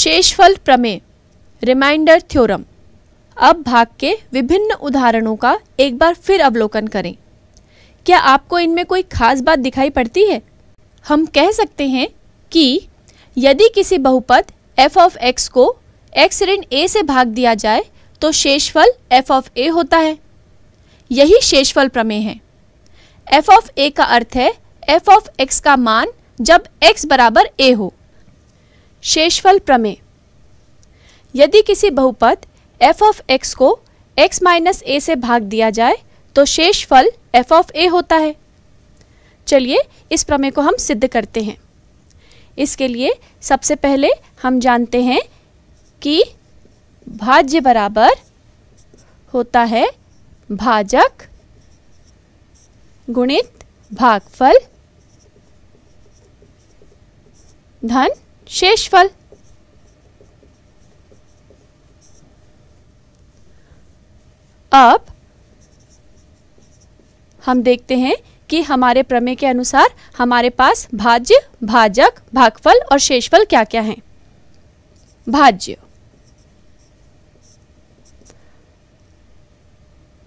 शेषफल प्रमेय remainder theorem अब भाग के विभिन्न उदाहरणों का एक बार फिर अवलोकन करें क्या आपको इनमें कोई खास बात दिखाई पड़ती है हम कह सकते हैं कि यदि किसी बहुपद एफ ऑफ एक्स को एक्स ऋण ए से भाग दिया जाए तो शेषफल एफ ऑफ ए होता है यही शेषफल प्रमेय है एफ ऑफ ए का अर्थ है एफ ऑफ एक्स का मान जब एक्स बराबर ए हो शेषफल प्रमेय यदि किसी बहुपद एफ ऑफ एक्स को एक्स माइनस ए से भाग दिया जाए तो शेषफल एफ ऑफ ए होता है चलिए इस प्रमेय को हम सिद्ध करते हैं इसके लिए सबसे पहले हम जानते हैं कि भाज्य बराबर होता है भाजक गुणित भागफल धन शेषफल अब हम देखते हैं कि हमारे प्रमेय के अनुसार हमारे पास भाज्य भाजक भागफल और शेषफल क्या क्या हैं भाज्य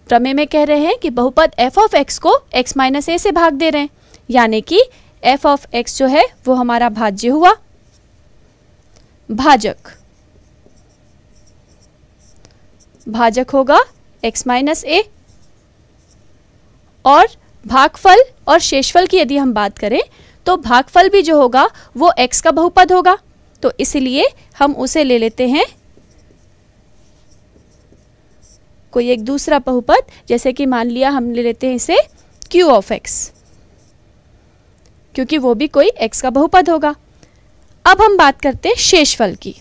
प्रमेय में कह रहे हैं कि बहुपद एफ ऑफ एक्स को एक्स माइनस ए से भाग दे रहे हैं यानी कि एफ ऑफ एक्स जो है वो हमारा भाज्य हुआ भाजक भाजक होगा x माइनस ए और भागफल और शेषफल की यदि हम बात करें तो भागफल भी जो होगा वो x का बहुपद होगा तो इसलिए हम उसे ले लेते हैं कोई एक दूसरा बहुपद जैसे कि मान लिया हम ले लेते हैं इसे q ऑफ x क्योंकि वो भी कोई x का बहुपद होगा अब हम बात करते हैं शेषफल की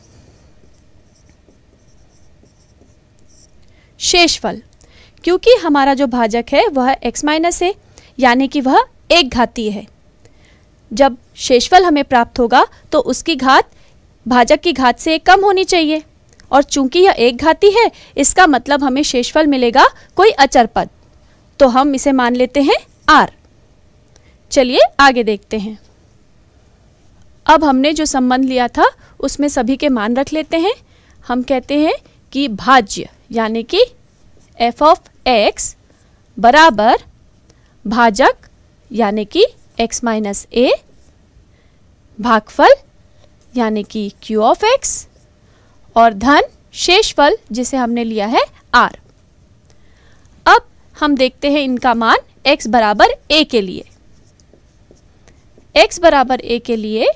शेषफल क्योंकि हमारा जो भाजक है वह x माइनस है यानी कि वह एक घाती है जब शेषफल हमें प्राप्त होगा तो उसकी घात भाजक की घात से कम होनी चाहिए और चूंकि यह एक घाती है इसका मतलब हमें शेषफल मिलेगा कोई अचर पद तो हम इसे मान लेते हैं आर चलिए आगे देखते हैं अब हमने जो संबंध लिया था उसमें सभी के मान रख लेते हैं हम कहते हैं कि भाज्य यानी कि एफ ऑफ एक्स बराबर भाजक यानी कि x माइनस ए भागफल यानी कि q ऑफ x और धन शेषफल जिसे हमने लिया है r अब हम देखते हैं इनका मान x बराबर ए के लिए x बराबर ए के लिए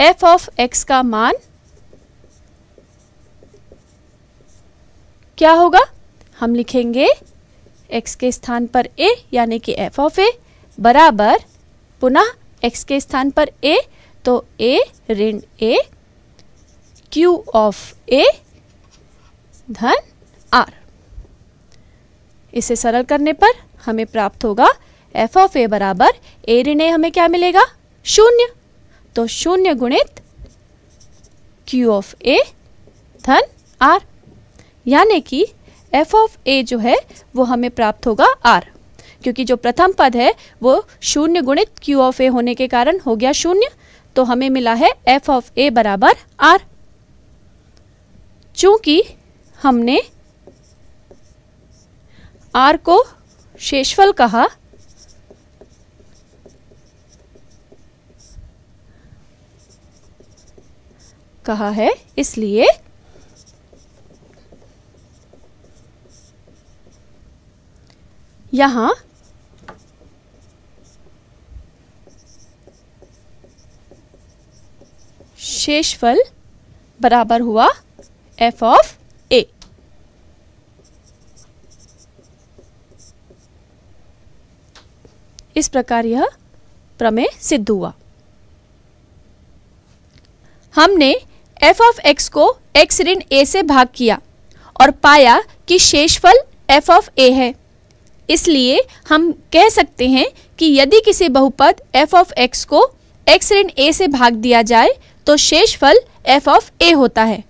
एफ ऑफ एक्स का मान क्या होगा हम लिखेंगे x के स्थान पर a यानी कि एफ ऑफ ए बराबर पुनः x के स्थान पर a तो a ऋण a q ऑफ a धन r इसे सरल करने पर हमें प्राप्त होगा एफ ऑफ ए बराबर ए ऋण ए हमें क्या मिलेगा शून्य तो शून्य गुणित क्यू ऑफ ए धन आर यानी कि एफ ऑफ ए जो है वो हमें प्राप्त होगा आर क्योंकि जो प्रथम पद है वो शून्य गुणित क्यू ऑफ ए होने के कारण हो गया शून्य तो हमें मिला है एफ ऑफ ए बराबर आर चूंकि हमने आर को शेषफल कहा कहा है इसलिए यहां शेषफल बराबर हुआ एफ ऑफ ए इस प्रकार यह प्रमेय सिद्ध हुआ हमने एफ ऑफ एक्स को एक्स ऋण ए से भाग किया और पाया कि शेषफल एफ ऑफ ए है इसलिए हम कह सकते हैं कि यदि किसी बहुपद एफ ऑफ एक्स को एक्स ऋण ए से भाग दिया जाए तो शेषफल एफ ऑफ ए होता है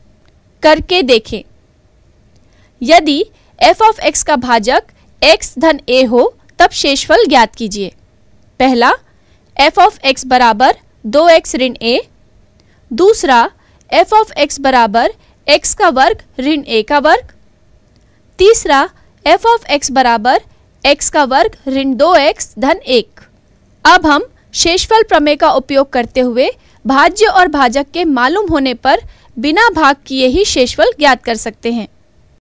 करके देखें यदि एफ ऑफ एक्स का भाजक एक्स धन ए हो तब शेषफल ज्ञात कीजिए पहला एफ ऑफ एक्स बराबर दो एक्स ऋण ए दूसरा एफ ऑफ एक्स बराबर एक्स का वर्ग ऋण ए का वर्ग तीसरा एफ ऑफ एक्स बराबर एक्स का वर्ग ऋण दो एक्स धन एक अब हम शेषफल प्रमेय का उपयोग करते हुए भाज्य और भाजक के मालूम होने पर बिना भाग किए ही शेषफल ज्ञात कर सकते हैं